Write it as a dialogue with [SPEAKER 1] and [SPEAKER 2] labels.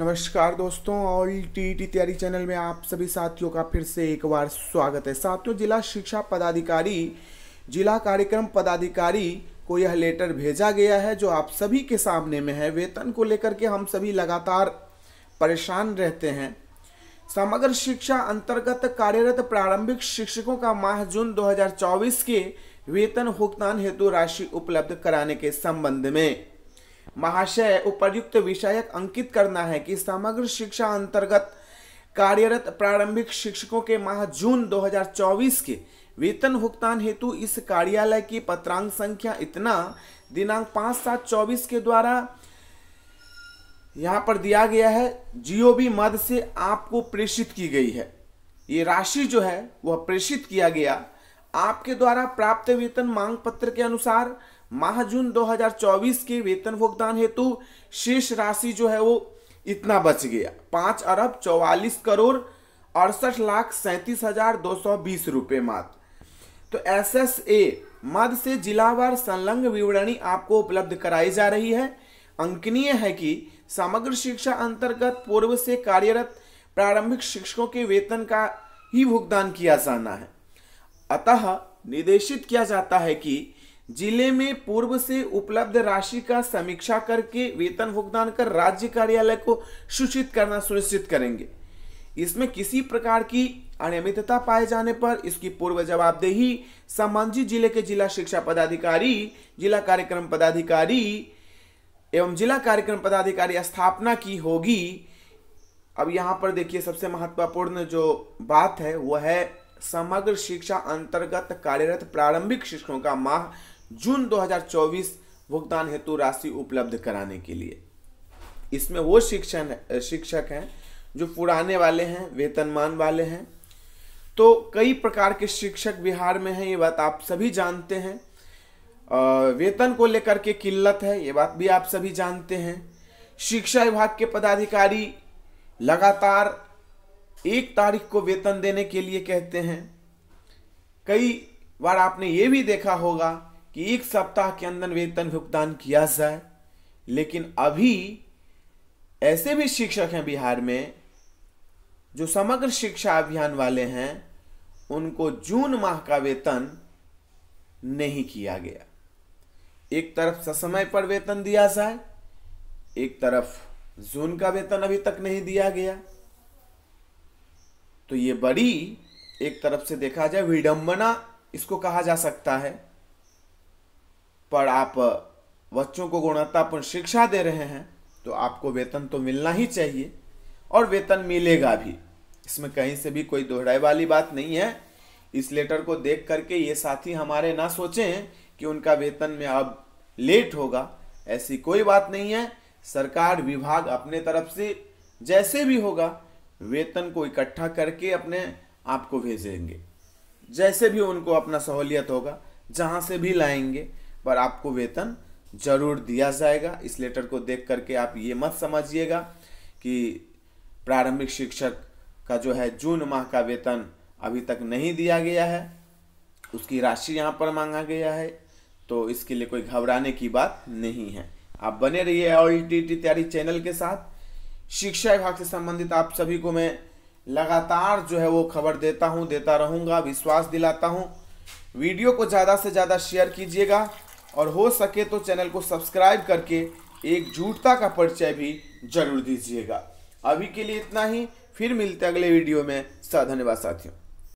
[SPEAKER 1] नमस्कार दोस्तों all T T तैयारी चैनल में आप सभी साथियों का फिर से एक बार स्वागत है साथियों जिला शिक्षा पदाधिकारी जिला कार्यक्रम पदाधिकारी को यह लेटर भेजा गया है जो आप सभी के सामने में है वेतन को लेकर के हम सभी लगातार परेशान रहते हैं समग्र शिक्षा अंतर्गत कार्यरत प्रारंभिक शिक्षकों का माह जून दो के वेतन भुगतान हेतु राशि उपलब्ध कराने के संबंध में महाशय उपर्युक्त विषयक अंकित करना है कि समग्र शिक्षा अंतर्गत कार्यरत प्रारंभिक शिक्षकों के माह जून 2024 के वेतन भुगतान हेतु इस कार्यालय की पत्रांक संख्या इतना दिनांक पाँच सात चौबीस के द्वारा यहाँ पर दिया गया है जीओबी मद से आपको प्रेषित की गई है ये राशि जो है वह प्रेषित किया गया आपके द्वारा प्राप्त वेतन मांग पत्र के अनुसार माह जून 2024 के वेतन भुगतान हेतु शेष राशि जो है वो इतना बच गया पाँच अरब चौवालीस करोड़ अड़सठ लाख सैंतीस हजार दो सौ बीस रुपये मात्र तो एस एस ए मद से जिलावार संलग्न विवरणी आपको उपलब्ध कराई जा रही है अंकनीय है कि समग्र शिक्षा अंतर्गत पूर्व से कार्यरत प्रारंभिक शिक्षकों के वेतन का ही भुगतान किया जाना है अतः निर्देशित किया जाता है कि जिले में पूर्व से उपलब्ध राशि का समीक्षा करके वेतन भुगतान कर राज्य कार्यालय को सूचित करना सुनिश्चित करेंगे इसमें किसी प्रकार की अनियमितता पाए जाने पर इसकी पूर्व जवाबदेही संबंधित जिले के जिला शिक्षा पदाधिकारी जिला कार्यक्रम पदाधिकारी एवं जिला कार्यक्रम पदाधिकारी स्थापना की होगी अब यहाँ पर देखिए सबसे महत्वपूर्ण जो बात है वह है समग्र शिक्षा अंतर्गत कार्यरत प्रारंभिक शिक्षकों का माह जून 2024 भुगतान हेतु राशि उपलब्ध कराने के लिए इसमें वो शिक्षण शिक्षक हैं जो पुराने वाले हैं वेतनमान वाले हैं तो कई प्रकार के शिक्षक बिहार में हैं ये बात आप सभी जानते हैं वेतन को लेकर के किल्लत है ये बात भी आप सभी जानते हैं शिक्षा विभाग के पदाधिकारी लगातार एक तारीख को वेतन देने के लिए कहते हैं कई बार आपने ये भी देखा होगा कि एक सप्ताह के अंदर वेतन भुगतान किया जाए लेकिन अभी ऐसे भी शिक्षक हैं बिहार में जो समग्र शिक्षा अभियान वाले हैं उनको जून माह का वेतन नहीं किया गया एक तरफ ससमय पर वेतन दिया जाए एक तरफ जून का वेतन अभी तक नहीं दिया गया तो ये बड़ी एक तरफ से देखा जाए विडंबना इसको कहा जा सकता है पर आप बच्चों को गुणवत्तापूर्ण शिक्षा दे रहे हैं तो आपको वेतन तो मिलना ही चाहिए और वेतन मिलेगा भी इसमें कहीं से भी कोई दोहराई वाली बात नहीं है इस लेटर को देख करके ये साथी हमारे ना सोचें कि उनका वेतन में अब लेट होगा ऐसी कोई बात नहीं है सरकार विभाग अपने तरफ से जैसे भी होगा वेतन को इकट्ठा करके अपने आप को भेजेंगे जैसे भी उनको अपना सहूलियत होगा जहाँ से भी लाएंगे पर आपको वेतन जरूर दिया जाएगा इस लेटर को देख करके आप ये मत समझिएगा कि प्रारंभिक शिक्षक का जो है जून माह का वेतन अभी तक नहीं दिया गया है उसकी राशि यहाँ पर मांगा गया है तो इसके लिए कोई घबराने की बात नहीं है आप बने रहिए और टी टी तैयारी चैनल के साथ शिक्षा विभाग से संबंधित आप सभी को मैं लगातार जो है वो खबर देता हूँ देता रहूँगा विश्वास दिलाता हूँ वीडियो को ज़्यादा से ज़्यादा शेयर कीजिएगा और हो सके तो चैनल को सब्सक्राइब करके एक झूठता का परिचय भी जरूर दीजिएगा अभी के लिए इतना ही फिर मिलते अगले वीडियो में धन्यवाद साथियों